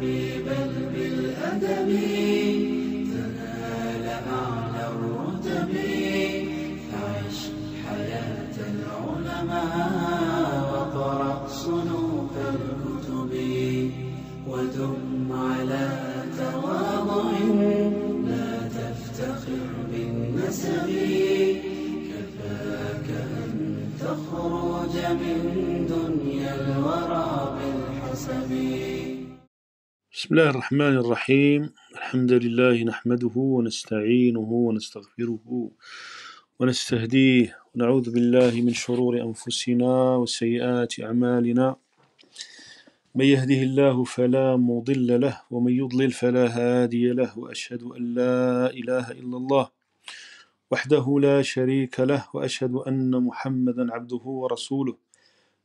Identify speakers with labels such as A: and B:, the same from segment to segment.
A: بالأدب بل بالأدب تنال أعلى الرتب فعش حياة العلماء وقرأ صنوف الكتب ودم على تواضع لا تفتخر بالنسب بسم الله الرحمن الرحيم الحمد لله نحمده ونستعينه ونستغفره ونستهديه ونعوذ بالله من شرور أنفسنا وسيئات أعمالنا من يهده الله فلا مضل له ومن يضلل فلا هادي له وأشهد أن لا إله إلا الله وحده لا شريك له وأشهد أن محمدا عبده ورسوله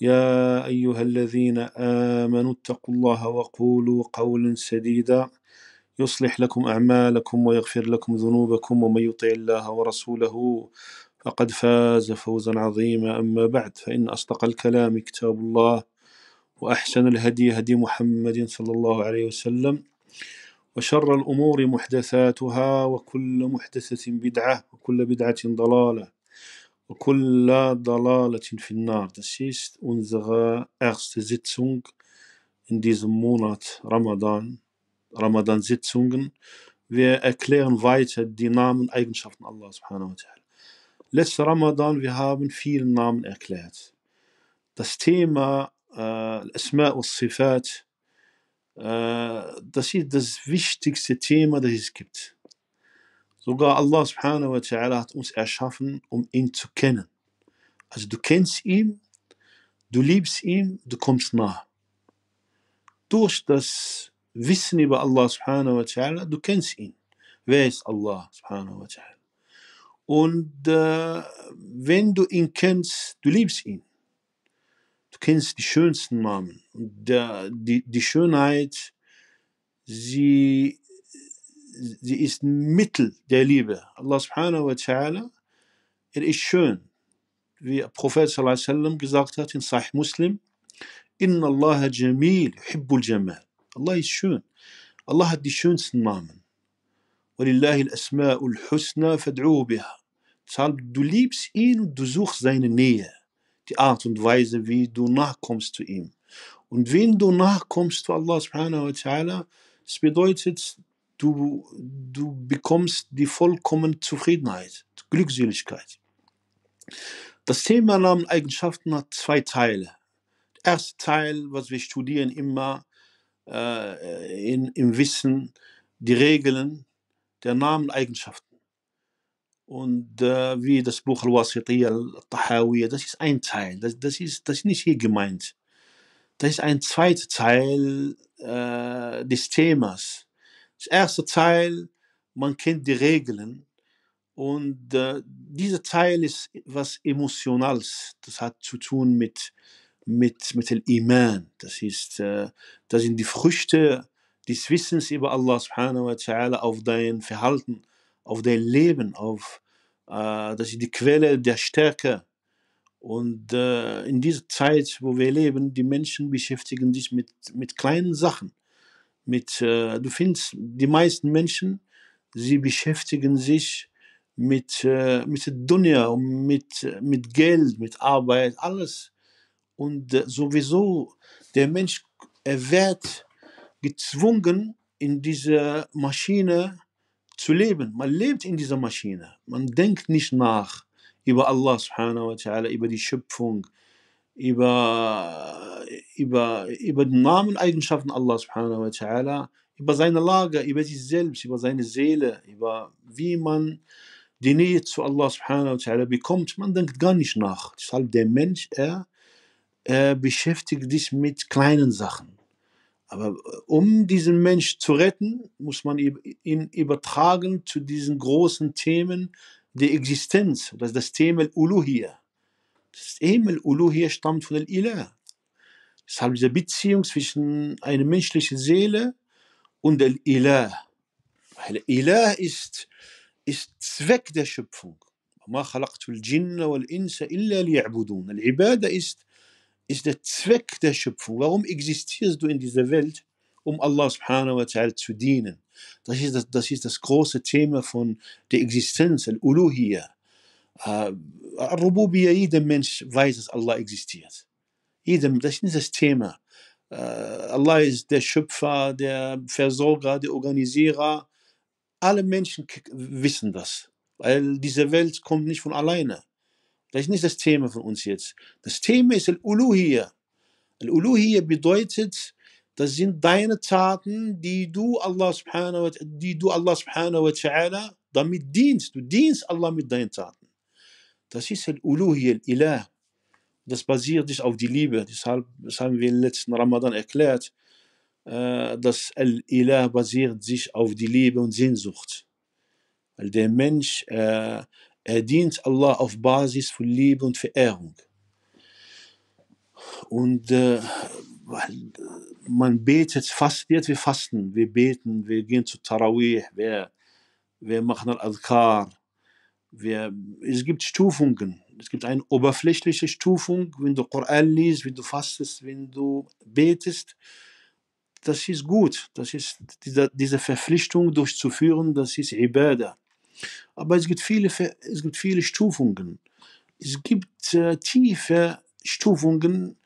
A: يا أيها الذين آمنوا اتقوا الله وقولوا قولا سديدا يصلح لكم أعمالكم ويغفر لكم ذنوبكم ومن يطع الله ورسوله فقد فاز فوزا عظيما أما بعد فإن أصدق الكلام كتاب الله وأحسن الهدي هدي محمد صلى الله عليه وسلم وشر الأمور محدثاتها وكل محدثة بدعة وكل بدعة ضلالة Das ist unsere erste Sitzung in diesem Monat Ramadan, Ramadan-Sitzungen. Wir erklären weiter die Namen, Eigenschaften Allah subhanahu wa ta'ala. Letzter Ramadan, wir haben viele Namen erklärt. Das Thema äh, Asma äh, sifat das ist das wichtigste Thema, das es gibt. Sogar Allah subhanahu wa ta'ala hat uns erschaffen, um ihn zu kennen. Also du kennst ihn, du liebst ihn, du kommst nah. Durch das Wissen über Allah subhanahu wa ta'ala, du kennst ihn. Wer ist Allah subhanahu wa ta'ala? Und äh, wenn du ihn kennst, du liebst ihn. Du kennst die schönsten Namen. Und der, äh, die, die Schönheit, sie sie ist Mittel der Liebe. Allah subhanahu wa ta'ala, er ist schön. Wie der Prophet sallallahu gesagt hat in Sahih Muslim, Inna Allah jamil, hibbul jamal. Allah ist schön. Allah hat die schönsten Namen. وَلِلَّهِ الْأَسْمَاءُ الْحُسْنَى فَادْعُوهُ بِهَا Deshalb, du liebst ihn und du suchst seine Nähe. Die Art und Weise, wie du nachkommst zu ihm. Und wenn du nachkommst zu Allah subhanahu wa ta'ala, es bedeutet, du, du bekommst die vollkommene Zufriedenheit, Glückseligkeit. Das Thema Nameneigenschaften hat zwei Teile. Der erste Teil, was wir studieren immer äh, in, im Wissen, die Regeln der Nameneigenschaften. Und äh, wie das Buch Al-Wasitiyya, Al-Tahawiyya, das ist ein Teil, das, das, ist, das ist nicht hier gemeint. Das ist ein zweiter Teil äh, des Themas das erste Teil, man kennt die Regeln und äh, dieser Teil ist was Emotionales. Das hat zu tun mit, mit, mit dem Iman. Das, ist, äh, das sind die Früchte des Wissens über Allah subhanahu wa ta'ala auf dein Verhalten, auf dein Leben, auf äh, das ist die Quelle der Stärke. Und äh, in dieser Zeit, wo wir leben, die Menschen beschäftigen sich mit, mit kleinen Sachen mit, äh, du findest, die meisten Menschen, sie beschäftigen sich mit, äh, mit der Dunja, mit, mit Geld, mit Arbeit, alles. Und äh, sowieso, der Mensch, er wird gezwungen, in dieser Maschine zu leben. Man lebt in dieser Maschine. Man denkt nicht nach über Allah subhanahu wa über die Schöpfung, über, über, über den Namen und Eigenschaften Allah subhanahu wa ta'ala, über seine Lage, über sich selbst, über seine Seele, über wie man die Nähe zu Allah subhanahu wa ta'ala bekommt. Man denkt gar nicht nach. Deshalb der Mensch, er, er beschäftigt sich mit kleinen Sachen. Aber äh, um diesen Mensch zu retten, muss man ihn übertragen zu diesen großen Themen der Existenz. Das ist das Thema Uluhiyah. Das Emel Uluhiyya stammt von der Ilah. Deshalb diese Beziehung zwischen einer menschlichen Seele und der Ilah. Weil Ilah ist, ist Zweck der Schöpfung. ما خلقت ist, ist der Zweck der Schöpfung. Warum existierst du in dieser Welt? Um Allah subhanahu wa ta'ala zu dienen. Das ist das, das ist das große Thema von der Existenz, Al-Uluhiyya. Rububia, jeder Mensch weiß, dass Allah existiert. Jedem, das ist nicht das Thema. Allah ist der Schöpfer, der Versorger, der Organisierer. Alle Menschen wissen das, weil diese Welt kommt nicht von alleine. Das ist nicht das Thema von uns jetzt. Das Thema ist Al-Uluhiyya. Al-Uluhiyya bedeutet, das sind deine Taten, die du Allah subhanahu wa, die du Allah subhanahu wa ta'ala damit dienst. Du dienst Allah mit deinen Taten. Das ist el Uluhi, el Ilah. Das basiert sich auf die Liebe. Deshalb das haben wir im letzten Ramadan erklärt, äh, dass el Ilah basiert sich auf die Liebe und Sehnsucht. Weil der Mensch, äh, er dient Allah auf Basis von Liebe und Verehrung. Und äh, man betet, fastet, wir fasten, wir beten, wir gehen zu Tarawih, wir, wir machen Al-Adkar, wir, es gibt Stufungen. Es gibt eine oberflächliche Stufung, wenn du Koran liest, wenn du fastest, wenn du betest. Das ist gut. Das ist diese, diese Verpflichtung durchzuführen, das ist Ibadah. Aber es gibt viele, es gibt viele Stufungen. Es gibt äh, tiefe Stufungen,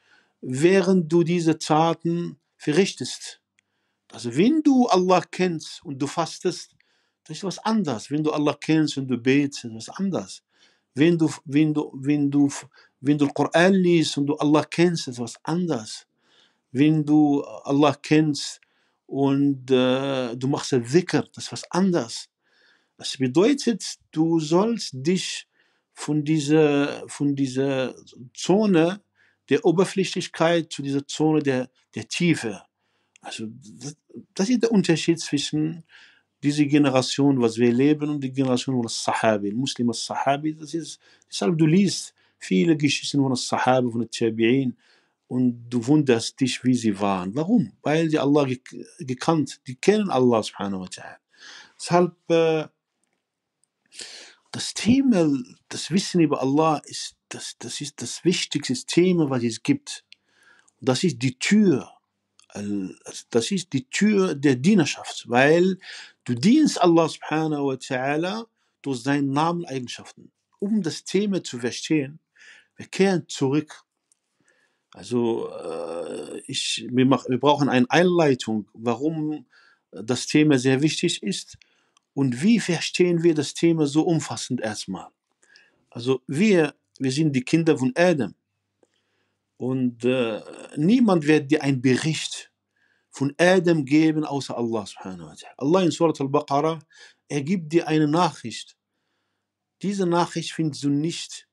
A: während du diese Taten verrichtest. Also wenn du Allah kennst und du fastest, das ist was anderes. Wenn du Allah kennst, wenn du betest, ist was anderes. Wenn du, wenn du, wenn du, wenn du Koran liest und du Allah kennst, ist was anderes. Wenn du äh, Allah kennst und äh, du machst Dhikr, das ist was anderes. Das bedeutet, du sollst dich von dieser, von dieser Zone der Oberflächlichkeit zu dieser Zone der, der Tiefe. Also das, das ist der Unterschied zwischen diese Generation, was wir leben, und die Generation von Sahabi, Muslim Sahabi, das ist, deshalb du liest viele Geschichten von Sahabi, von Tabi'in, und du wunderst dich, wie sie waren. Warum? Weil sie Allah gekannt, die kennen Allah subhanahu wa ta'ala. Deshalb, äh, das Thema, das Wissen über Allah ist das, das ist das wichtigste Thema, was es gibt. Und das ist die Tür das ist die Tür der Dienerschaft, weil du dienst Allah subhanahu wa ta'ala durch seinen Nameneigenschaften. Um das Thema zu verstehen, wir kehren zurück. Also äh, ich, wir, mach, wir brauchen eine Einleitung, warum das Thema sehr wichtig ist und wie verstehen wir das Thema so umfassend erstmal. Also wir, wir sind die Kinder von Adam. Und äh, niemand wird dir einen Bericht von Adam geben, außer Allah Allah in Surat al-Baqarah, er gibt dir eine Nachricht. Diese Nachricht findest du nicht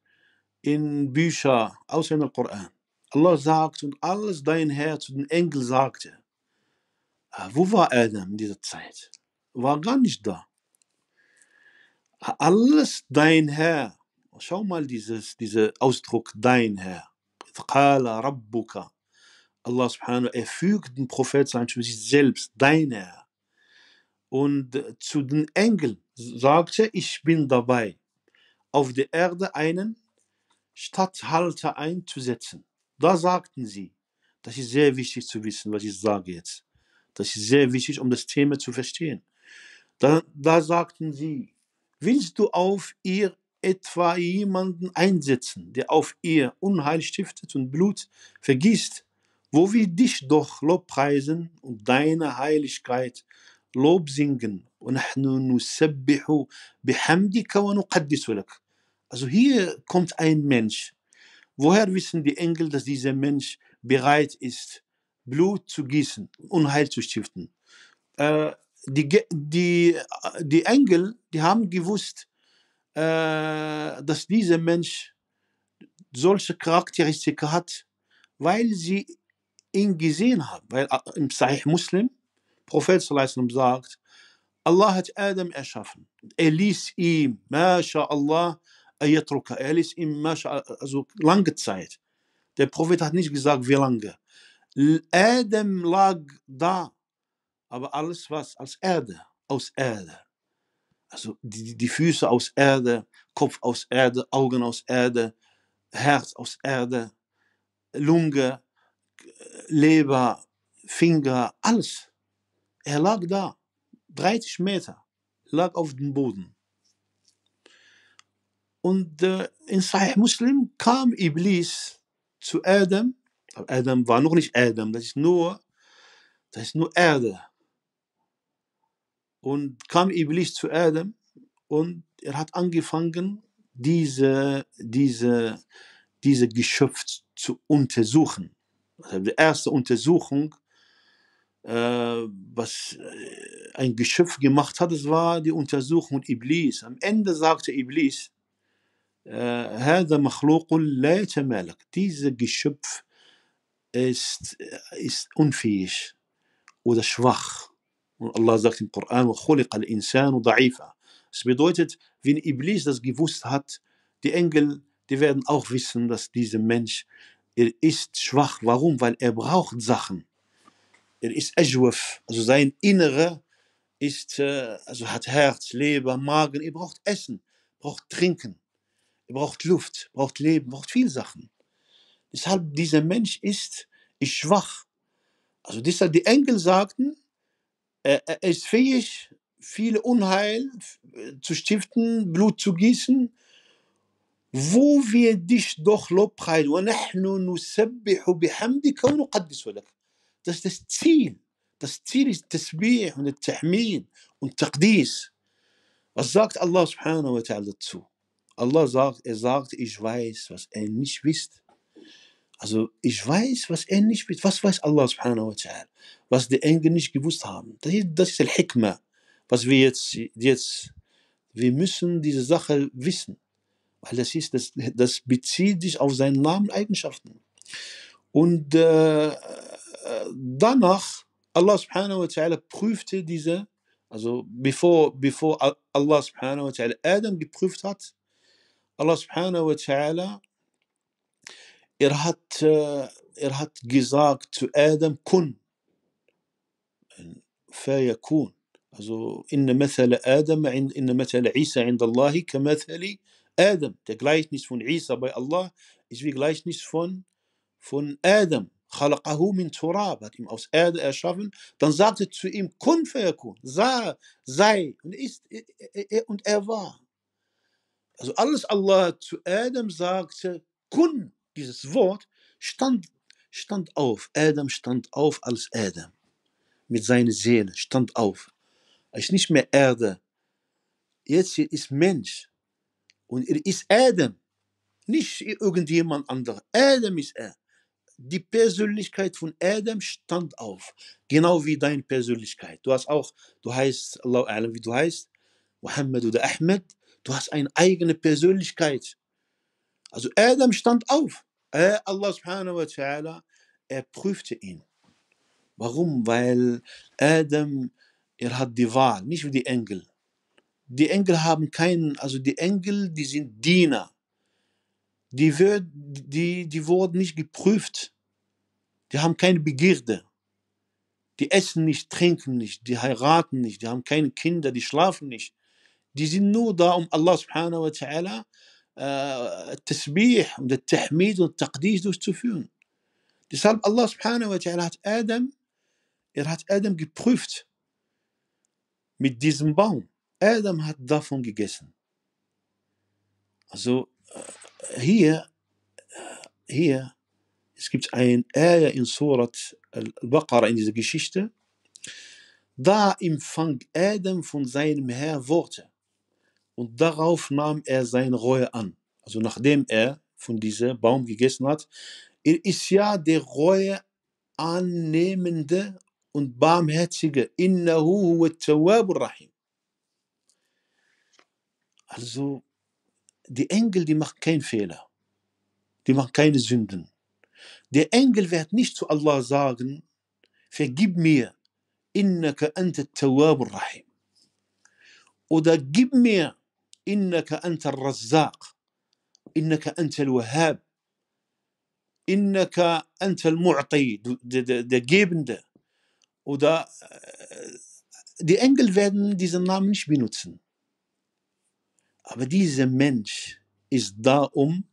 A: in Büchern, außer im Koran. Allah sagt und alles dein Herr zu den Engeln sagte. Ah, wo war Adam in dieser Zeit? War gar nicht da. Ah, alles dein Herr. Schau mal dieses, dieser Ausdruck, dein Herr. Qala Rabbuka. Allah subhanahu er fügt den Prophet sein zu sich selbst, dein Herr. Und zu den Engeln sagte, ich bin dabei, auf der Erde einen Statthalter einzusetzen. Da sagten sie, das ist sehr wichtig zu wissen, was ich sage jetzt. Das ist sehr wichtig, um das Thema zu verstehen. Da, da sagten sie, willst du auf ihr etwa jemanden einsetzen, der auf ihr Unheil stiftet und Blut vergießt, wo wir dich doch lobpreisen und deine Heiligkeit Lob singen. Also hier kommt ein Mensch. Woher wissen die Engel, dass dieser Mensch bereit ist, Blut zu gießen, Unheil zu stiften? Äh, die, die, äh, die Engel, die haben gewusst, äh, dass dieser Mensch solche Charakteristika hat, weil sie ihn gesehen haben. Weil äh, im Sahih Muslim, Prophet sallam, sagt, Allah hat Adam erschaffen. Er ließ ihm, MashaAllah, Ayatruka. Er ließ ihm, also lange Zeit. Der Prophet hat nicht gesagt, wie lange. Adam lag da, aber alles was, als Erde, aus Erde. Also die, die Füße aus Erde, Kopf aus Erde, Augen aus Erde, Herz aus Erde, Lunge, Leber, Finger, alles. Er lag da, 30 Meter, lag auf dem Boden. Und äh, in Sahih Muslim kam Iblis zu Adam. Adam war noch nicht Adam, das ist nur, das ist nur Erde. Und kam Iblis zu Adam und er hat angefangen, diese, diese, diese Geschöpf zu untersuchen. Also die erste Untersuchung, äh, was äh, ein Geschöpf gemacht hat, das war die Untersuchung mit Iblis. Am Ende sagte Iblis, äh, dieses Geschöpf ist, äh, ist unfähig oder schwach und Allah sagt im Koran, Das bedeutet, wenn Iblis das gewusst hat, die Engel, die werden auch wissen, dass dieser Mensch, er ist schwach. Warum? Weil er braucht Sachen. Er ist Ajwaf, also sein Innere ist, äh, also hat Herz, Leber, Magen, er braucht Essen, braucht Trinken, er braucht Luft, braucht Leben, braucht viel Sachen. Deshalb dieser Mensch ist, ist schwach. Also deshalb die Engel sagten, äh, äh, er ist fähig, viel Unheil äh, zu stiften, Blut zu gießen, wo wir dich doch Lobpreis, das ist das Ziel. Das Ziel ist Tasbih und Tahmin und Taqdis. Was sagt Allah subhanahu wa ta'ala dazu? Allah sagt, er sagt, ich weiß, was er nicht wisst. Also ich weiß, was er nicht wisst. Was weiß Allah subhanahu wa ta'ala? was die Engel nicht gewusst haben. Das ist, das ist der Hikmah, was wir jetzt, jetzt, wir müssen diese Sache wissen, weil das ist, das, das bezieht sich auf seinen Namen, Eigenschaften. Und äh, danach, Allah subhanahu wa ta'ala prüfte diese, also bevor, bevor Allah subhanahu wa ta'ala Adam geprüft hat, Allah subhanahu wa ta'ala, er hat, äh, er hat gesagt zu Adam, kun, فيكون Also in مثل آدم in مثل عيسى عند الله كمثل آدم. Der Gleichnis von Isa bei Allah ist wie Gleichnis von, von Adam. خلقه من تراب hat ihn aus Erde erschaffen, dann sagte zu ihm, kun fayakun, sei und ist und er war. Also alles Allah zu Adam sagte, kun, dieses Wort, stand, stand auf. Adam stand auf als Adam mit seiner Seele, stand auf. Er ist nicht mehr Erde. Jetzt ist Mensch. Und er ist Adam. Nicht irgendjemand anderer. Adam ist er. Die Persönlichkeit von Adam stand auf. Genau wie deine Persönlichkeit. Du hast auch, du heißt, Allah Alam, wie du heißt, Muhammad oder Ahmed. Du hast eine eigene Persönlichkeit. Also Adam stand auf. Allah subhanahu wa ta'ala, er prüfte ihn. Warum? Weil Adam, er hat die Wahl, nicht wie die Engel. Die Engel haben keinen, also die Engel, die sind Diener. Die, wird, die, die wurden nicht geprüft. Die haben keine Begierde. Die essen nicht, trinken nicht, die heiraten nicht, die haben keine Kinder, die schlafen nicht. Die sind nur da, um Allah subhanahu wa ta'ala äh, Tasbih und Tahmid und Taqdis durchzuführen. Deshalb Allah subhanahu wa ta'ala hat Adam er hat Adam geprüft mit diesem Baum. Adam hat davon gegessen. Also äh, hier, äh, hier, es gibt ein Ayah in Surat al-Baqarah in dieser Geschichte. Da empfang Adam von seinem Herr Worte und darauf nahm er seine Reue an. Also nachdem er von diesem Baum gegessen hat, er ist ja der Reue annehmende und Barmherzige. Innahu huwa Tawwabur Rahim. Also, die Engel, die machen keinen Fehler. Die machen keine Sünden. Der Engel wird nicht zu Allah sagen, vergib mir, innaka anta Tawwabur Rahim. Oder gib mir, innaka anta Razzaq. Innaka anta Wahhab. Innaka anta Mu'ti, der Gebende. oder äh, die Engel werden diesen Namen nicht benutzen. Aber dieser Mensch ist da, um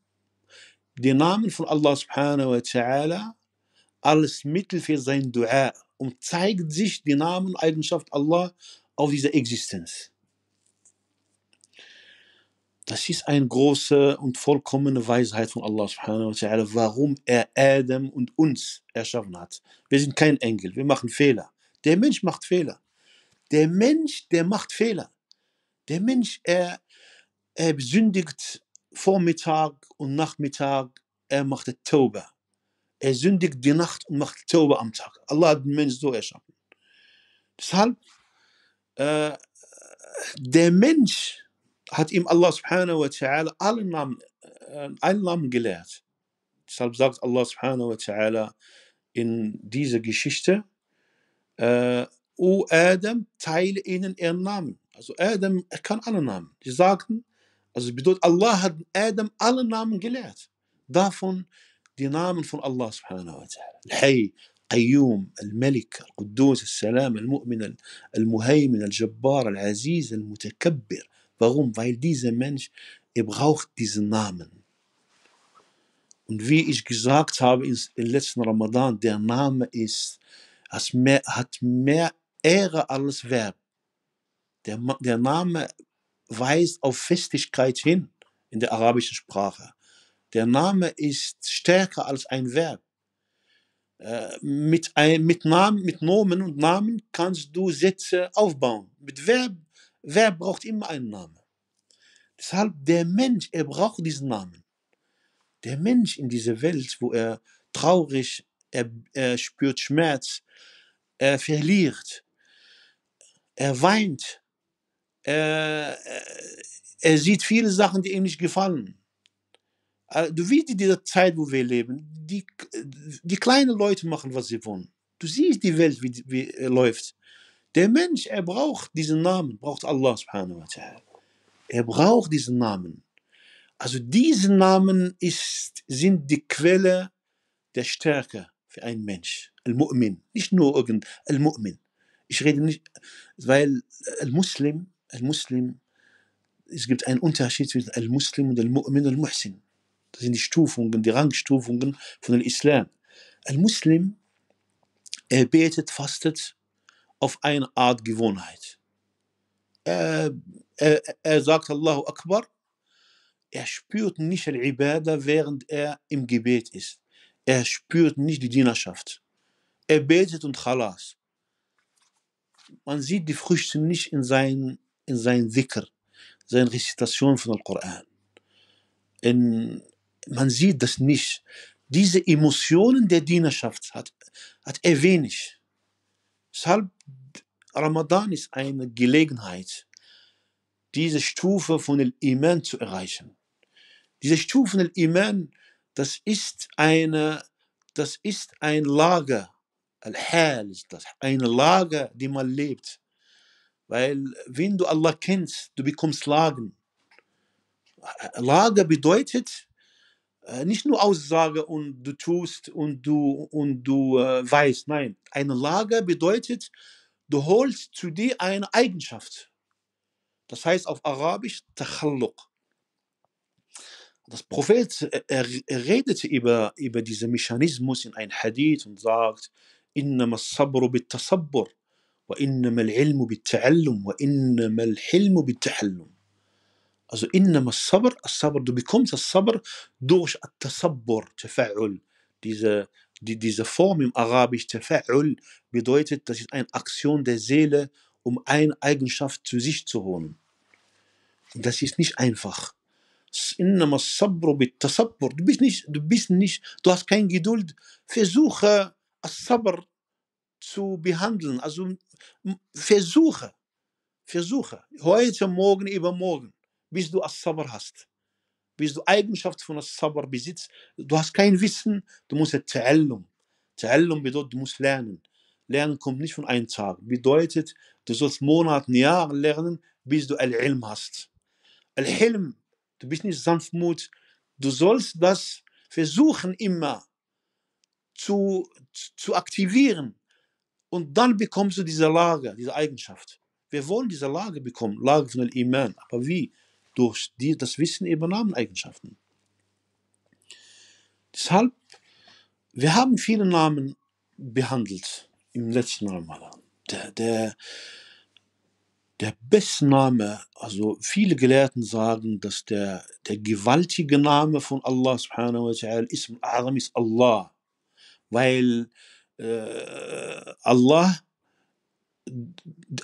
A: den Namen von Allah subhanahu wa ta'ala als Mittel für sein Dua und zeigt sich die Namen und Eigenschaft Allah auf dieser Existenz. Das ist eine große und vollkommene Weisheit von Allah subhanahu wa ta'ala, warum er Adam und uns erschaffen hat. Wir sind kein Engel, wir machen Fehler. Der Mensch macht Fehler. Der Mensch, der macht Fehler. Der Mensch, er, er sündigt Vormittag und Nachmittag, er macht Taube. Er sündigt die Nacht und macht Taube am Tag. Allah hat den Menschen so erschaffen. Deshalb, äh, der Mensch, hat ihm Allah subhanahu wa ta'ala allen Namen, äh, einen Namen gelehrt. Deshalb sagt Allah subhanahu wa ta'ala in dieser Geschichte, äh, O Adam, teile ihnen ihren Namen. Also Adam, er kann alle Namen. Die sagten, also bedeutet, Allah hat Adam alle Namen gelehrt. Davon die Namen von Allah subhanahu wa ta'ala. Hey, القيوم الملك القدوس السلام المؤمن المهيمن الجبار العزيز المتكبر Warum? Weil dieser Mensch, er braucht diesen Namen. Und wie ich gesagt habe im letzten Ramadan, der Name ist, mehr, hat mehr Ehre als Verb. Der, der Name weist auf Festigkeit hin in der arabischen Sprache. Der Name ist stärker als ein Verb. Äh, mit, ein, mit, Namen, mit Nomen und Namen kannst du Sätze aufbauen. Mit Verb Wer braucht immer einen Namen? Deshalb der Mensch, er braucht diesen Namen. Der Mensch in dieser Welt, wo er traurig, er, er spürt Schmerz, er verliert, er weint, er, er sieht viele Sachen, die ihm nicht gefallen. Also, du siehst in dieser Zeit, wo wir leben, die, die kleinen Leute machen, was sie wollen. Du siehst die Welt, wie, wie äh, läuft. Der Mensch, er braucht diesen Namen, braucht Allah subhanahu wa ta'ala. Er braucht diesen Namen. Also diese Namen ist, sind die Quelle der Stärke für einen Mensch. Al-Mu'min. Nicht nur irgend Al-Mu'min. Ich rede nicht, weil Al-Muslim, Al-Muslim, es gibt einen Unterschied zwischen Al-Muslim und Al-Mu'min und Al-Muhsin. Das sind die Stufungen, die Rangstufungen von Islam. Al-Muslim, er betet, fastet, auf eine Art Gewohnheit. Er, er, er sagt Allahu Akbar, er spürt nicht Al-Ibadah, während er im Gebet ist. Er spürt nicht die Dienerschaft. Er betet und Khalas. Man sieht die Früchte nicht in seinen in sein Dhikr, seine Rezitation von Al-Quran. Man sieht das nicht. Diese Emotionen der Dienerschaft hat, hat er wenig. Deshalb Ramadan ist eine Gelegenheit, diese Stufe von Iman zu erreichen. Diese Stufe von Iman, das ist eine, das ist ein Lager, Al-Hal ist das, ein Lager, die man lebt. Weil wenn du Allah kennst, du bekommst Lagen. Lager bedeutet äh, nicht nur Aussage und du tust und du und du äh, weißt, nein, ein Lager bedeutet, Du holst zu dir eine Eigenschaft. Das heißt auf Arabisch Takhalluq. Das Prophet er, er redete über, über diesen Mechanismus in einem Hadith und sagt, إنما الصبر بالتصبر وإنما العلم بالتعلم وإنما الحلم بالتحلم Also إنما الصبر الصبر du bekommst das Sabr durch التصبر tafa'ul, diese die, diese Form im Arabisch, Tafa'ul, bedeutet, das ist eine Aktion der Seele, um eine Eigenschaft zu sich zu holen. Und das ist nicht einfach. Du bist nicht, du bist nicht, du hast keine Geduld. Versuche, As-Sabr zu behandeln. Also versuche, versuche. Heute, morgen, übermorgen, bis du As-Sabr hast bis du Eigenschaft von der Sabr besitzt. Du hast kein Wissen, du musst Ta'allum. Ta'allum bedeutet, du musst lernen. Lernen kommt nicht von einem Tag. Bedeutet, du sollst Monate, Jahre lernen, bis du Al-Ilm hast. Al-Hilm, du bist nicht Sanftmut. Du sollst das versuchen immer zu, zu aktivieren. Und dann bekommst du diese Lage, diese Eigenschaft. Wir wollen diese Lage bekommen, Lage von Al-Iman. Aber wie? durch die, das Wissen über Nameneigenschaften. Deshalb, wir haben viele Namen behandelt im letzten Ramadan. Der, der, der beste Name, also viele Gelehrten sagen, dass der, der gewaltige Name von Allah subhanahu wa ta'ala Ism al ist Allah, weil äh, Allah,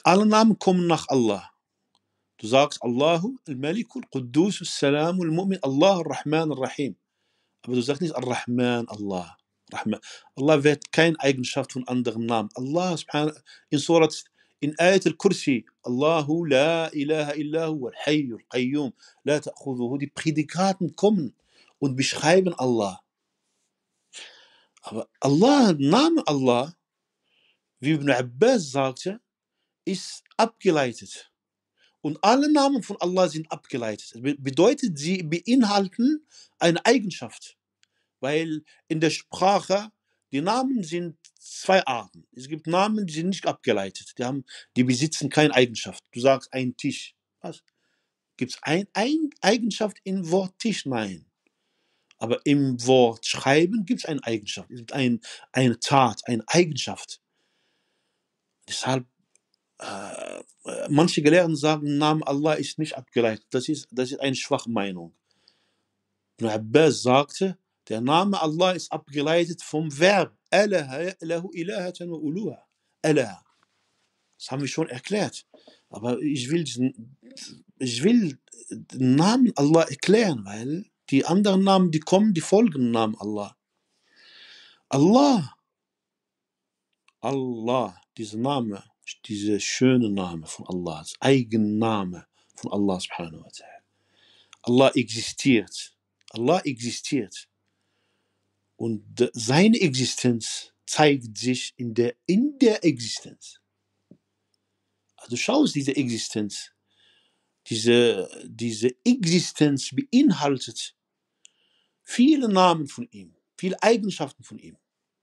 A: alle Namen kommen nach Allah. Du sagst Allahu al-Malikul Quddus al-Salam al-Mu'min Allah al-Rahman al-Rahim. Aber du sagst nicht al-Rahman Allah. Rahman. Allah wird kein Eigenschaft von anderen Namen. Allah subhanahu in Surat in Ayat al-Kursi Allahu la ilaha illa huwa al-Hayy al-Qayyum la ta'khudhuhu die Prädikaten kommen und beschreiben Allah aber Allah Name Allah wie Ibn Abbas sagte ist abgeleitet Und alle Namen von Allah sind abgeleitet. Das Bedeutet, sie beinhalten eine Eigenschaft. Weil in der Sprache die Namen sind zwei Arten. Es gibt Namen, die sind nicht abgeleitet. Die, haben, die besitzen keine Eigenschaft. Du sagst ein Tisch. Was? Gibt es eine ein Eigenschaft im Wort Tisch? Nein. Aber im Wort Schreiben gibt es eine Eigenschaft. Es gibt ein, eine Tat, eine Eigenschaft. Deshalb äh, manche Gelehrten sagen, Name Allah ist nicht abgeleitet. Das ist, das ist eine schwache Meinung. Ibn Abbas sagte, der Name Allah ist abgeleitet vom Verb Das haben wir schon erklärt. Aber ich will, ich will den Namen Allah erklären, weil die anderen Namen, die kommen, die folgen Namen Allah. Allah. Allah, dieser Name dieser schöne Name von Allah, das eigene Name von Allah subhanahu wa ta'ala. Allah existiert. Allah existiert. Und seine Existenz zeigt sich in der, in der Existenz. Also schaust es, diese Existenz. Diese, diese Existenz beinhaltet viele Namen von ihm, viele Eigenschaften von ihm.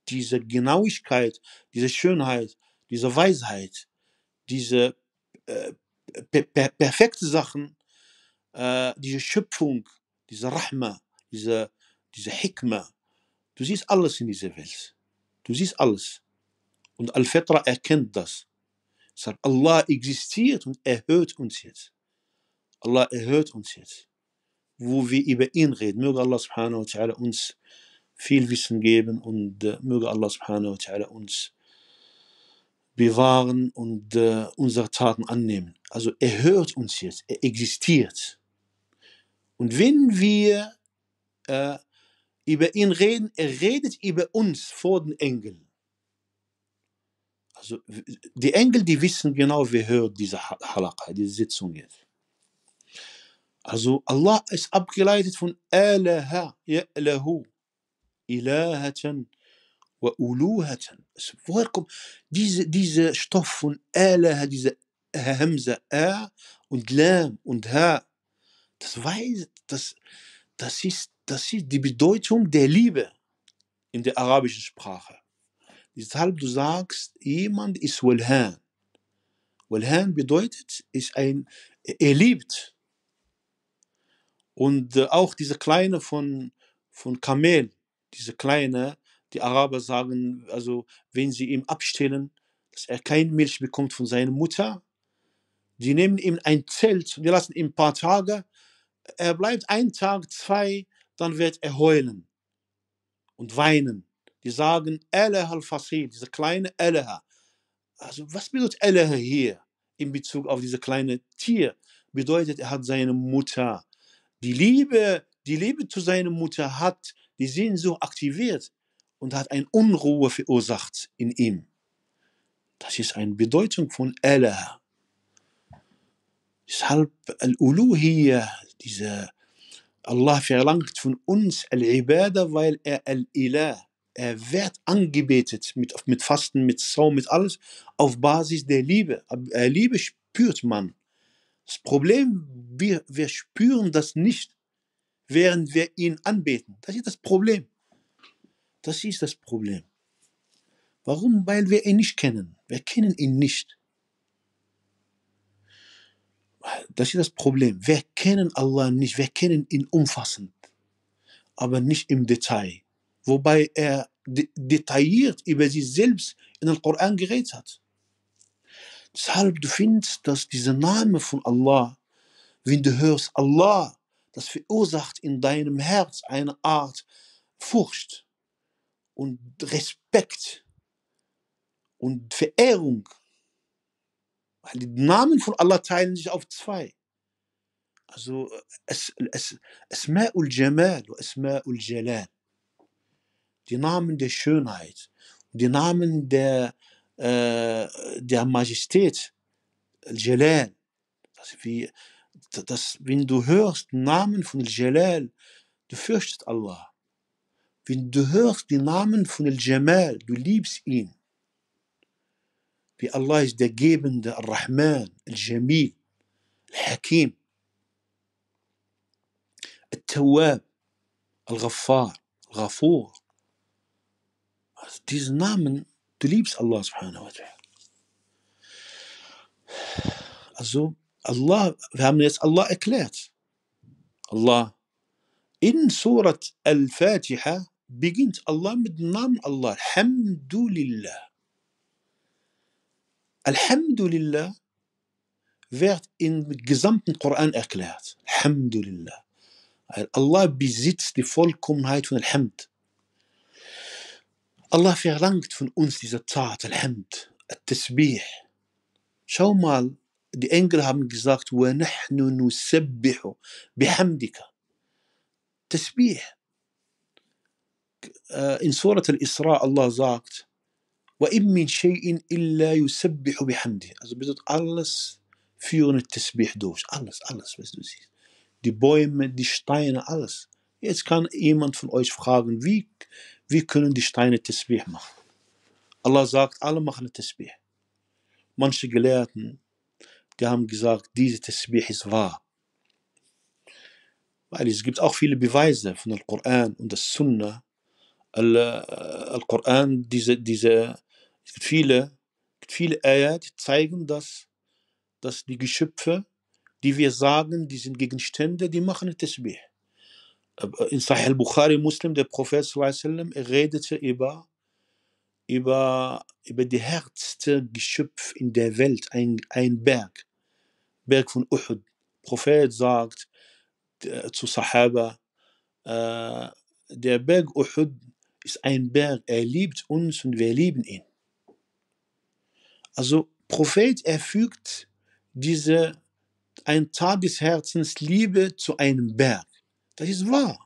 A: Diese Genauigkeit, diese Schönheit, diese Weisheit, diese äh, perfekte Sachen, äh, diese Schöpfung, diese Rahma, diese, diese Hikma. Du siehst alles in dieser Welt. Du siehst alles. Und al fetra erkennt das. Sagt, Allah existiert und erhört uns jetzt. Allah erhört uns jetzt. Wo wir über ihn reden, möge Allah subhanahu wa uns viel Wissen geben und äh, möge Allah subhanahu wa uns bewahren und äh, unsere Taten annehmen. Also er hört uns jetzt, er existiert. Und wenn wir äh, über ihn reden, er redet über uns vor den Engeln. Also die Engel, die wissen genau, wer hört diese Halaqa, diese Sitzung jetzt. Also Allah ist abgeleitet von Alaha, Ya'lahu, Ilahatan, وألوهة Vollkommen, diese, diese Stoff von Alaha, diese Hamza, A und Lam und Ha, das weiß, das, das, ist, das ist die Bedeutung der Liebe in der arabischen Sprache. Deshalb du sagst, jemand ist Wulhan. Wulhan bedeutet, ist ein, er liebt. Und äh, auch diese kleine von, von Kamel, diese kleine, die Araber sagen, also wenn sie ihm abstellen, dass er kein Milch bekommt von seiner Mutter, die nehmen ihm ein Zelt, die lassen ihn ein paar Tage, er bleibt einen Tag, zwei, dann wird er heulen und weinen. Die sagen Eleha al-Fasil, dieser kleine Eleha. Also was bedeutet Eleha hier in Bezug auf dieses kleine Tier? Bedeutet, er hat seine Mutter. Die Liebe, die Liebe zu seiner Mutter hat die Sehnsucht aktiviert und hat eine Unruhe verursacht in ihm. Das ist eine Bedeutung von Allah. Deshalb Al-Uluhiyya, diese Allah verlangt von uns al ibadah weil er Al-Ilah, er wird angebetet mit, mit Fasten, mit Saum, mit alles, auf Basis der Liebe. Äh, Liebe spürt man. Das Problem, wir, wir spüren das nicht, während wir ihn anbeten. Das ist das Problem. Das ist das Problem. Warum? Weil wir ihn nicht kennen. Wir kennen ihn nicht. Das ist das Problem. Wir kennen Allah nicht. Wir kennen ihn umfassend, aber nicht im Detail. Wobei er detailliert über sich selbst in den Koran geredet hat. Deshalb, du findest, dass dieser Name von Allah, wenn du hörst Allah, das verursacht in deinem Herz eine Art Furcht und Respekt und Verehrung. Weil die Namen von Allah teilen sich auf zwei. Also äh, es, es, Jamal und Asma'ul Jalal. Die Namen der Schönheit, die Namen der, äh, der Majestät, Jalal. Das wie, das, wenn du hörst Namen von Jalal, du fürchtest Allah. wenn du hörst die Namen von Al-Jamal, du liebst ihn. Wie Allah ist der Gebende, Al-Rahman, Al-Jamil, Al-Hakim, Al-Tawab, Al-Ghaffar, Al-Ghafur. Also diese Namen, du liebst Allah subhanahu wa ta'ala. Also Allah, wir haben jetzt Allah erklärt. Allah in Surat Al-Fatiha بيجينت الله مدنام الله الحمد لله الحمد لله فيرت ان جزمت القران اكلات الحمد لله الله بيزيت دي فولكم هاي تون الحمد الله في رانكت فون انس ديزا تات الحمد التسبيح شو مال دي انجل هام ونحن نسبح بحمدك تسبيح in Surat Al-Isra Allah sagt, Also bedeutet alles führen Tesbih durch. Alles, alles, was du siehst. Die Bäume, die Steine, alles. Jetzt kann jemand von euch fragen, wie, wie können die Steine Tesbih machen? Allah sagt, alle machen Tesbih. Manche Gelehrten, die haben gesagt, diese Tesbih ist wahr. Weil es gibt auch viele Beweise von dem Koran und der Sunnah, Koran, diese, diese, es gibt viele, viele Ayat, die zeigen, dass, dass die Geschöpfe, die wir sagen, die sind Gegenstände, die machen Tesbih. In Sahih al-Bukhari, Muslim, der Prophet sallam, er redete über, über, über die härteste Geschöpf in der Welt, ein, ein Berg, Berg von Uhud. Der Prophet sagt äh, zu Sahaba, äh, der Berg Uhud ist ein Berg. Er liebt uns und wir lieben ihn. Also Prophet, erfügt diese ein Tat Liebe zu einem Berg. Das ist wahr.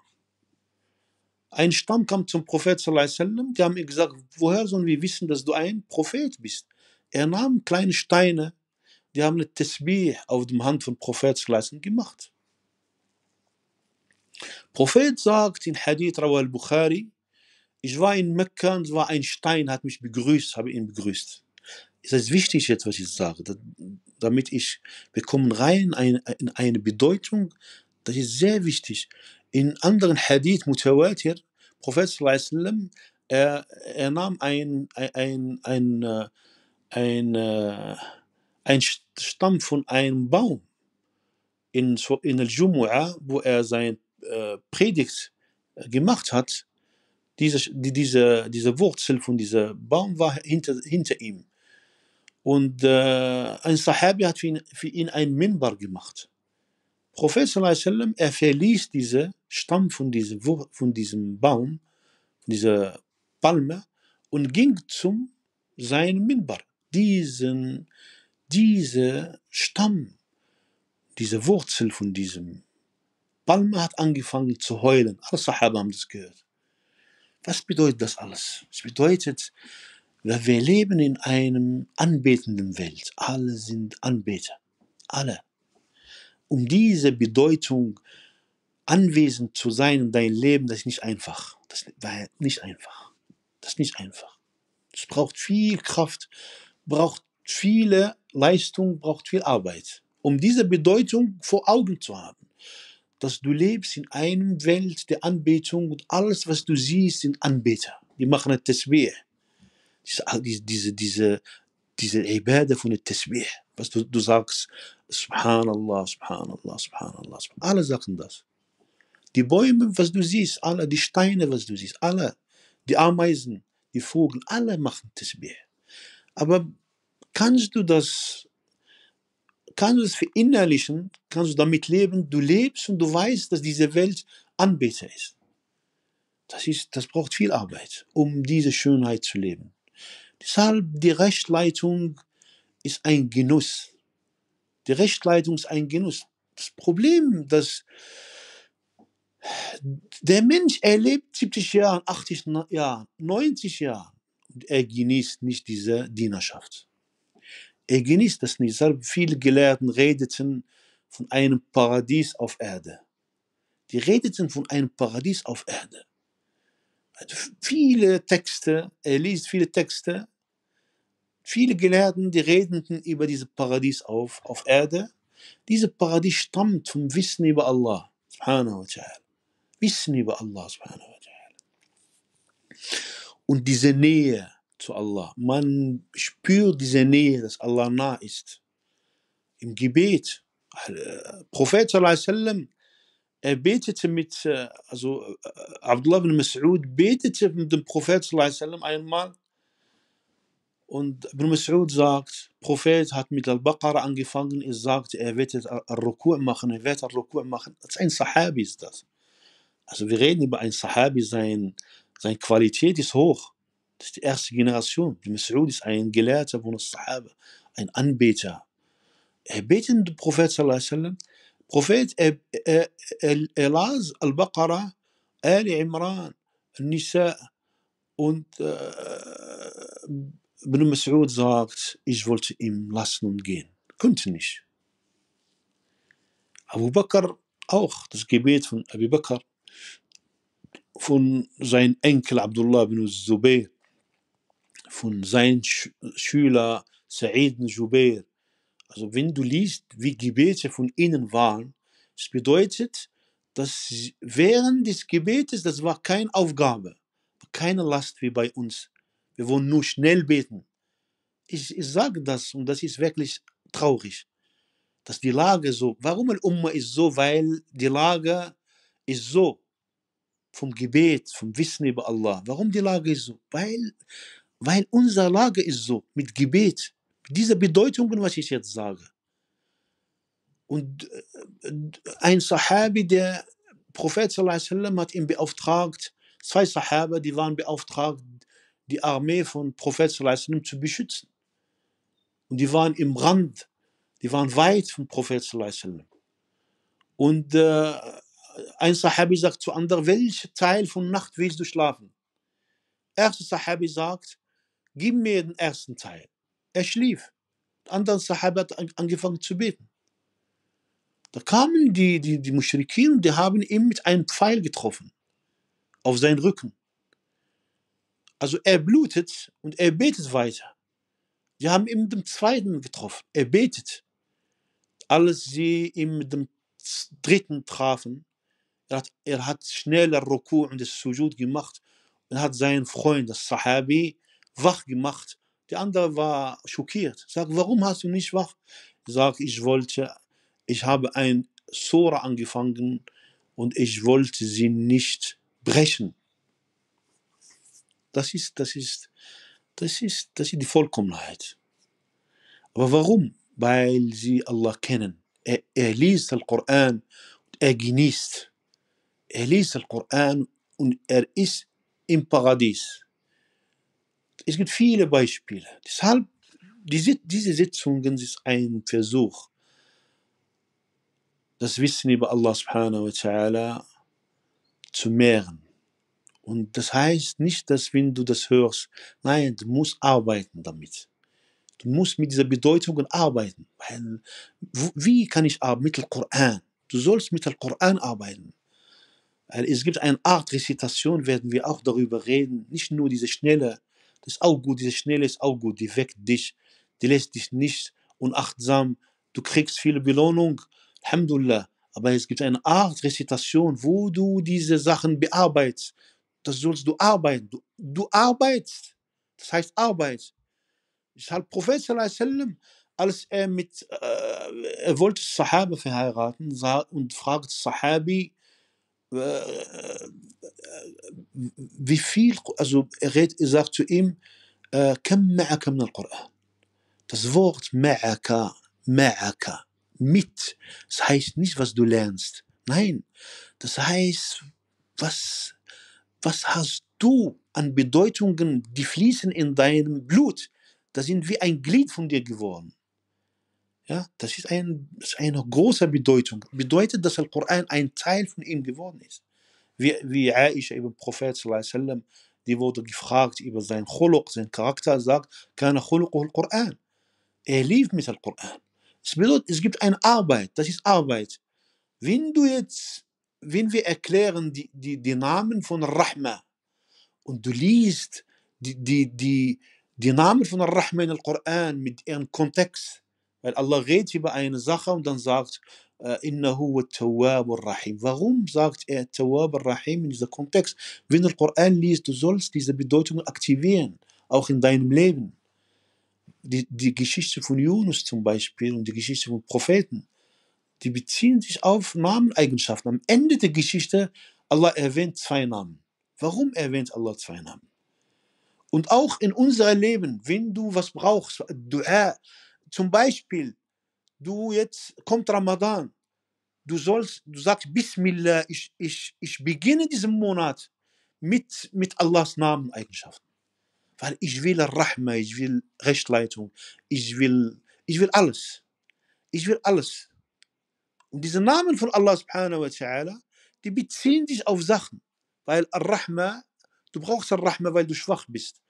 A: Ein Stamm kam zum Prophet, die haben ihm gesagt, woher sollen wir wissen, dass du ein Prophet bist? Er nahm kleine Steine, die haben eine Tesbih auf dem Hand von Prophet gemacht. Prophet sagt in Hadith Rawal Bukhari, ich war in Mekka und war ein Stein, hat mich begrüßt, habe ihn begrüßt. Es ist wichtig jetzt, was ich sage, damit ich, wir kommen rein in eine Bedeutung, das ist sehr wichtig. In anderen Hadith, Mutawatir, Prophet sallam, er, er nahm ein, ein, ein, ein, äh, äh, ein, Stamm von einem Baum in, in Al-Jumu'ah, wo er sein äh, Predigt gemacht hat, diese, diese, diese Wurzel von diesem Baum war hinter, hinter ihm. Und äh, ein Sahabi hat für ihn, für ihn ein Minbar gemacht. Prophet er verließ diesen Stamm von diesem, von diesem Baum, von dieser Palme und ging zum seinem Minbar. Diesen, dieser Stamm, diese Wurzel von diesem Palme hat angefangen zu heulen. Alle Sahaba haben das gehört. Was bedeutet das alles? Es bedeutet, wir leben in einem anbetenden Welt. Alle sind Anbeter. Alle. Um diese Bedeutung anwesend zu sein in deinem Leben, das ist nicht einfach. Das ist nicht einfach. Das ist nicht einfach. Es braucht viel Kraft, braucht viele Leistung, braucht viel Arbeit, um diese Bedeutung vor Augen zu haben dass du lebst in einer Welt der Anbetung und alles, was du siehst, sind Anbeter. Die machen ein Tesbih. Diese, diese, diese, diese Ibadah von der Tesbih. Was du, du sagst, Subhanallah, Subhanallah, Subhanallah. Alle sagen das. Die Bäume, was du siehst, alle, die Steine, was du siehst, alle, die Ameisen, die Vogel, alle machen Tesbih. Aber kannst du das kannst du es verinnerlichen, kannst du damit leben, du lebst und du weißt, dass diese Welt Anbeter ist. Das, ist, das braucht viel Arbeit, um diese Schönheit zu leben. Deshalb die Rechtsleitung ist ein Genuss. Die Rechtsleitung ist ein Genuss. Das Problem, dass der Mensch erlebt 70 Jahre, 80 Jahre, 90 Jahre und er genießt nicht diese Dienerschaft. Er genießt das nicht. Deshalb viele Gelehrten redeten von einem Paradies auf Erde. Die redeten von einem Paradies auf Erde. Also viele Texte, er liest viele Texte. Viele Gelehrten, die redeten über dieses Paradies auf, auf Erde. Dieses Paradies stammt vom Wissen über Allah. Subhanahu wa Wissen über Allah. Subhanahu wa Und diese Nähe, zu Allah. Man spürt diese Nähe, dass Allah nah ist. Im Gebet. Äh, Prophet sallam, er betete mit, äh, also äh, Abdullah ibn Mas'ud betete mit dem Prophet sallam einmal. Und Ibn Mas'ud sagt, Prophet hat mit Al-Baqarah angefangen, er sagt, er wird Al-Ruku' machen, er wird Al-Ruku' machen. Das ist ein Sahabi, ist das. Also wir reden über einen Sahabi, sein, seine Qualität ist hoch. Das ist die erste Generation. Die Mas'udis, ein Gelehrter von den Sahaba, ein Anbeter. Er betete den Prophet, sallam, Prophet, er, er, er, er las Al-Baqarah, Al Imran, Nisa und äh, Ibn Mas'ud sagt, ich wollte ihn lassen und gehen. Konnte nicht. Abu Bakr auch, das Gebet von Abu Bakr, von seinem Enkel Abdullah bin Zubayr, von seinem Sch Schüler Said Jubair. Also wenn du liest, wie Gebete von ihnen waren, das bedeutet, dass während des Gebetes, das war keine Aufgabe, keine Last wie bei uns. Wir wollen nur schnell beten. Ich, ich sage das und das ist wirklich traurig, dass die Lage so, warum el Umma ist so, weil die Lage ist so vom Gebet, vom Wissen über Allah. Warum die Lage ist so? Weil weil unsere Lage ist so, mit Gebet, diese Bedeutungen, was ich jetzt sage. Und äh, ein Sahabi, der Prophet sallam, hat ihn beauftragt, zwei Sahaba, die waren beauftragt, die Armee von Prophet sallam, zu beschützen. Und die waren im Rand, die waren weit vom Prophet. Sallam. Und äh, ein Sahabi sagt zu anderen, welchen Teil von Nacht willst du schlafen? Erster Sahabi sagt, gib mir den ersten Teil. Er schlief. Die anderen Sahaba hat angefangen zu beten. Da kamen die, die, die Muschrikin, die haben ihn mit einem Pfeil getroffen. Auf seinen Rücken. Also er blutet und er betet weiter. Die haben ihn mit dem zweiten getroffen. Er betet. Als sie ihn mit dem dritten trafen, er hat, er hat schneller Ruku und das Sujud gemacht und hat seinen Freund, das Sahabi, wach gemacht. Der andere war schockiert. Sagt, warum hast du nicht wach? Sag, ich wollte, ich habe ein Sora angefangen und ich wollte sie nicht brechen. Das ist, das ist, das ist, das ist die Vollkommenheit. Aber warum? Weil sie Allah kennen. Er, er liest den Koran, und er genießt. Er liest den Koran und er ist im Paradies es gibt viele Beispiele. Deshalb, diese, diese Sitzungen sind ein Versuch, das Wissen über Allah subhanahu wa ta'ala zu mehren. Und das heißt nicht, dass wenn du das hörst, nein, du musst arbeiten damit. Du musst mit dieser Bedeutung arbeiten. Weil, wie kann ich arbeiten? Mit dem Koran. Du sollst mit dem Koran arbeiten. Es gibt eine Art Rezitation, werden wir auch darüber reden. Nicht nur diese schnelle das ist auch gut, diese Schnelle ist auch gut, die weckt dich, die lässt dich nicht unachtsam, du kriegst viele Belohnung, Alhamdulillah. Aber es gibt eine Art Rezitation, wo du diese Sachen bearbeitest. Das sollst du arbeiten. Du, du arbeitest. Das heißt Arbeit. Deshalb Prophet sallam, als er mit, äh, er wollte Sahabe verheiraten sah, und fragt Sahabi, äh, äh, äh, wie viel, also er, redet, er sagt zu ihm, كم معك من القرآن? Das Wort معك, معك, mit, das heißt nicht, was du lernst. Nein, das heißt, was, was hast du an Bedeutungen, die fließen in deinem Blut? Das sind wie ein Glied von dir geworden. Ja, das ist, ein, das ist eine große Bedeutung. Bedeutet, dass der Koran ein Teil von ihm geworden ist. Wie, wie Aisha über den Prophet, sallam, die wurde gefragt über seinen Khuluq, seinen Charakter, sagt, keine Khuluq al Koran. Er lief mit dem Koran. Es bedeutet, es gibt eine Arbeit, das ist Arbeit. Wenn du jetzt, wenn wir erklären die, die, die Namen von Rahma und du liest die, die, die, die Namen von Rahma in Koran mit ihrem Kontext, weil Allah redet über eine Sache und dann sagt, äh, innahu wa tawwab rahim Warum sagt er tawwab rahim in diesem Kontext? Wenn du den Koran liest, du sollst diese Bedeutung aktivieren, auch in deinem Leben. Die, die Geschichte von Yunus zum Beispiel und die Geschichte von Propheten, die beziehen sich auf Nameneigenschaften. Am Ende der Geschichte, Allah erwähnt zwei Namen. Warum erwähnt Allah zwei Namen? Und auch in unserem Leben, wenn du was brauchst, Dua, zum Beispiel, du jetzt kommt Ramadan, du sollst, du sagst Bismillah, ich, ich, ich beginne diesen Monat mit, mit Allahs Nameneigenschaften. Weil ich will Rahma, ich will Rechtsleitung, ich will, ich will alles. Ich will alles. Und diese Namen von Allah subhanahu wa ta'ala, die beziehen sich auf Sachen. Weil Rahma, du brauchst Rahma, weil du schwach bist.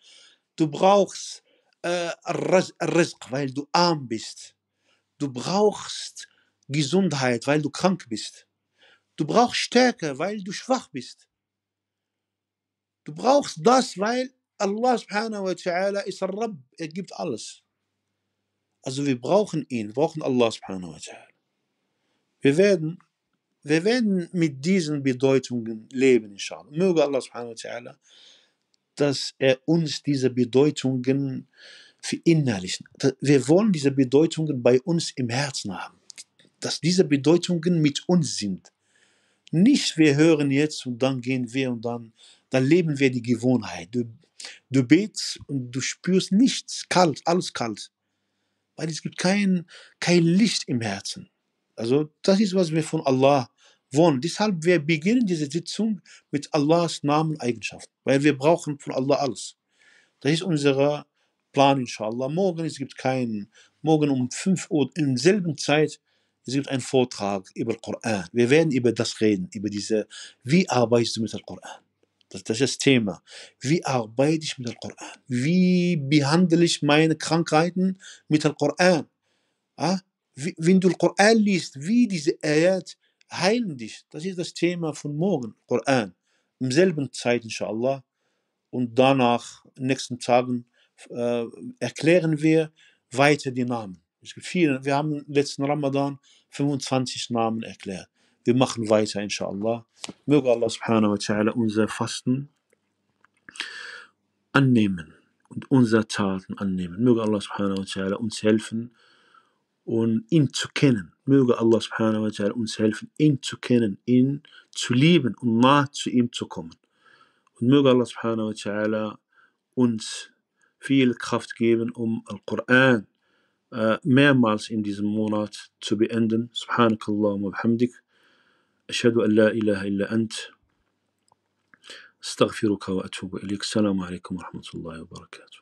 A: Du brauchst äh, Rizq, weil du arm bist. Du brauchst Gesundheit, weil du krank bist. Du brauchst Stärke, weil du schwach bist. Du brauchst das, weil Allah subhanahu wa ta'ala ist Rabb, er gibt alles. Also wir brauchen ihn, wir brauchen Allah subhanahu wa ta'ala. Wir werden, wir werden mit diesen Bedeutungen leben, inshallah. Möge Allah subhanahu wa ta'ala dass er uns diese Bedeutungen verinnerlichen. Wir wollen diese Bedeutungen bei uns im Herzen haben, dass diese Bedeutungen mit uns sind. Nicht wir hören jetzt und dann gehen wir und dann, dann leben wir die Gewohnheit. Du, du betest und du spürst nichts kalt, alles kalt, weil es gibt kein, kein Licht im Herzen. Also das ist, was wir von Allah wollen. Deshalb, wir beginnen diese Sitzung mit Allahs Namen Eigenschaften, weil wir brauchen von Allah alles. Das ist unser Plan, inshallah. Morgen, es gibt keinen, morgen um 5 Uhr, in selben Zeit, es gibt einen Vortrag über Koran. Wir werden über das reden, über diese, wie arbeitest du mit dem Koran? Das, das ist das Thema. Wie arbeite ich mit dem Koran? Wie behandle ich meine Krankheiten mit dem Koran? Ja? Ah, wenn du den Koran liest, wie diese Ayat heilen dich. Das ist das Thema von morgen, Koran. Im selben Zeit, inshallah. Und danach, in den nächsten Tagen, äh, erklären wir weiter die Namen. Es gibt viele. Wir haben letzten Ramadan 25 Namen erklärt. Wir machen weiter, inshallah. Möge Allah subhanahu wa ta'ala unser Fasten annehmen und unsere Taten annehmen. Möge Allah subhanahu wa ta'ala uns helfen und ihn zu kennen. Möge Allah subhanahu wa ta'ala uns helfen, ihn zu kennen, ihn zu lieben und nah zu ihm zu kommen. Und möge Allah subhanahu wa ta'ala uns viel Kraft geben, um Al-Quran äh, mehrmals in diesem Monat zu beenden. Subhanakallah wa bihamdik. Ashhadu an la ilaha illa ant. استغفرك واتوب اليك السلام عليكم ورحمه الله وبركاته